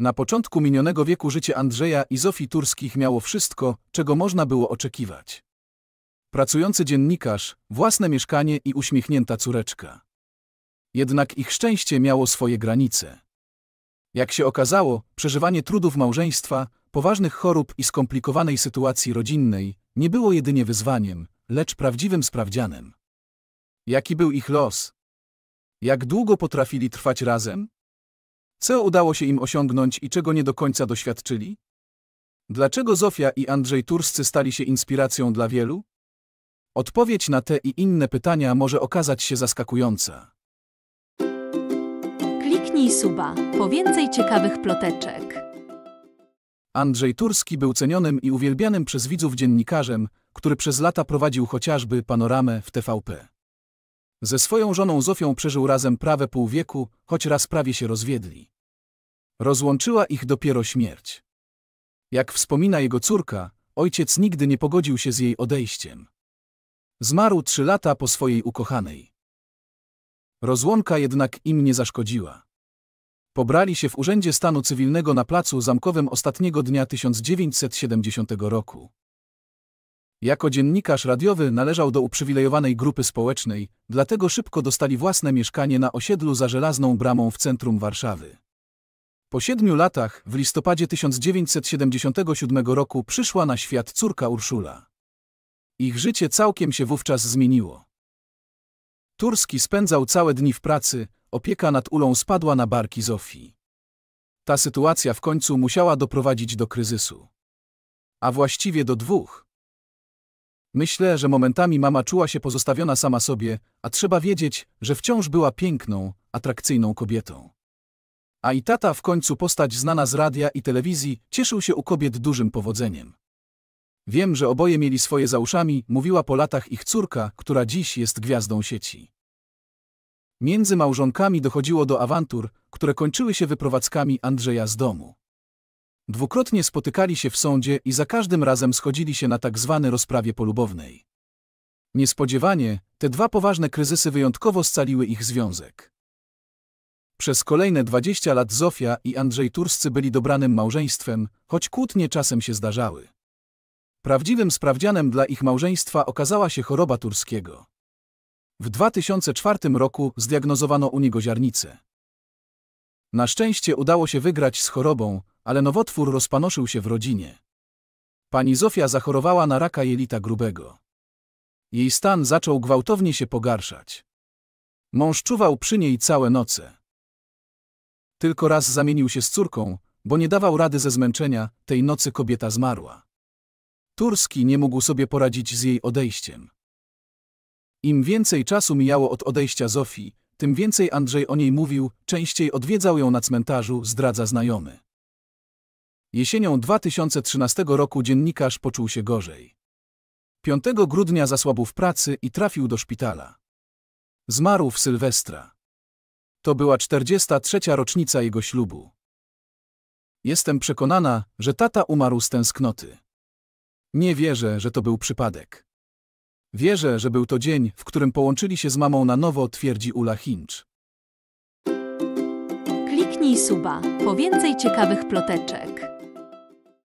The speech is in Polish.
Na początku minionego wieku życie Andrzeja i Zofii Turskich miało wszystko, czego można było oczekiwać. Pracujący dziennikarz, własne mieszkanie i uśmiechnięta córeczka. Jednak ich szczęście miało swoje granice. Jak się okazało, przeżywanie trudów małżeństwa, poważnych chorób i skomplikowanej sytuacji rodzinnej nie było jedynie wyzwaniem, lecz prawdziwym sprawdzianem. Jaki był ich los? Jak długo potrafili trwać razem? Co udało się im osiągnąć i czego nie do końca doświadczyli? Dlaczego Zofia i Andrzej Turscy stali się inspiracją dla wielu? Odpowiedź na te i inne pytania może okazać się zaskakująca. Kliknij suba po więcej ciekawych ploteczek. Andrzej Turski był cenionym i uwielbianym przez widzów dziennikarzem, który przez lata prowadził chociażby panoramę w TVP. Ze swoją żoną Zofią przeżył razem prawe pół wieku, choć raz prawie się rozwiedli. Rozłączyła ich dopiero śmierć. Jak wspomina jego córka, ojciec nigdy nie pogodził się z jej odejściem. Zmarł trzy lata po swojej ukochanej. Rozłąka jednak im nie zaszkodziła. Pobrali się w Urzędzie Stanu Cywilnego na Placu Zamkowym ostatniego dnia 1970 roku. Jako dziennikarz radiowy należał do uprzywilejowanej grupy społecznej, dlatego szybko dostali własne mieszkanie na osiedlu za żelazną bramą w centrum Warszawy. Po siedmiu latach, w listopadzie 1977 roku, przyszła na świat córka Urszula. Ich życie całkiem się wówczas zmieniło. Turski spędzał całe dni w pracy, opieka nad Ulą spadła na barki Zofii. Ta sytuacja w końcu musiała doprowadzić do kryzysu. A właściwie do dwóch. Myślę, że momentami mama czuła się pozostawiona sama sobie, a trzeba wiedzieć, że wciąż była piękną, atrakcyjną kobietą. A i tata w końcu postać znana z radia i telewizji cieszył się u kobiet dużym powodzeniem. Wiem, że oboje mieli swoje za uszami, mówiła po latach ich córka, która dziś jest gwiazdą sieci. Między małżonkami dochodziło do awantur, które kończyły się wyprowadzkami Andrzeja z domu. Dwukrotnie spotykali się w sądzie i za każdym razem schodzili się na tak zwane rozprawie polubownej. Niespodziewanie, te dwa poważne kryzysy wyjątkowo scaliły ich związek. Przez kolejne 20 lat Zofia i Andrzej Turscy byli dobranym małżeństwem, choć kłótnie czasem się zdarzały. Prawdziwym sprawdzianem dla ich małżeństwa okazała się choroba Turskiego. W 2004 roku zdiagnozowano u niego ziarnicę. Na szczęście udało się wygrać z chorobą, ale nowotwór rozpanoszył się w rodzinie. Pani Zofia zachorowała na raka jelita grubego. Jej stan zaczął gwałtownie się pogarszać. Mąż czuwał przy niej całe noce. Tylko raz zamienił się z córką, bo nie dawał rady ze zmęczenia, tej nocy kobieta zmarła. Turski nie mógł sobie poradzić z jej odejściem. Im więcej czasu mijało od odejścia Zofii, tym więcej Andrzej o niej mówił, częściej odwiedzał ją na cmentarzu, zdradza znajomy. Jesienią 2013 roku dziennikarz poczuł się gorzej. 5 grudnia zasłabł w pracy i trafił do szpitala. Zmarł w Sylwestra. To była 43. rocznica jego ślubu. Jestem przekonana, że tata umarł z tęsknoty. Nie wierzę, że to był przypadek. Wierzę, że był to dzień, w którym połączyli się z mamą na nowo, twierdzi Ula Hinch. Kliknij suba po więcej ciekawych ploteczek.